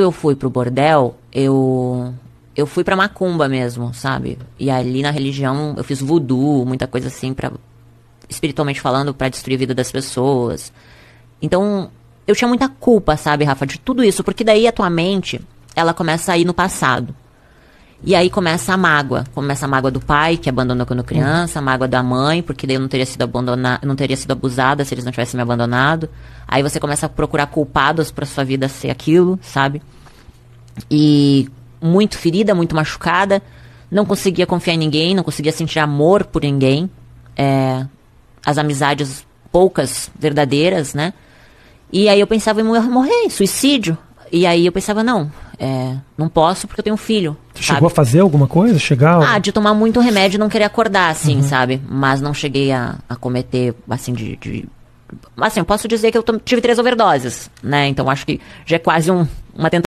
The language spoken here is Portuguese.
quando eu fui pro bordel, eu eu fui pra macumba mesmo, sabe? E ali na religião eu fiz voodoo, muita coisa assim, para espiritualmente falando, para destruir a vida das pessoas. Então, eu tinha muita culpa, sabe, Rafa, de tudo isso, porque daí a tua mente, ela começa a ir no passado. E aí começa a mágoa. Começa a mágoa do pai, que abandonou quando criança, a mágoa da mãe, porque daí eu não teria sido abandonada, não teria sido abusada se eles não tivessem me abandonado. Aí você começa a procurar culpados para sua vida ser aquilo, sabe? E muito ferida, muito machucada, não conseguia confiar em ninguém, não conseguia sentir amor por ninguém. É, as amizades poucas, verdadeiras, né? E aí eu pensava em morrer, suicídio. E aí eu pensava, não, é, não posso porque eu tenho um filho. Você chegou a fazer alguma coisa? Chegar? Ah, de tomar muito remédio e não querer acordar, assim, uhum. sabe? Mas não cheguei a, a cometer, assim, de, de assim, eu posso dizer que eu tive três overdoses, né? Então acho que já é quase um, uma tentativa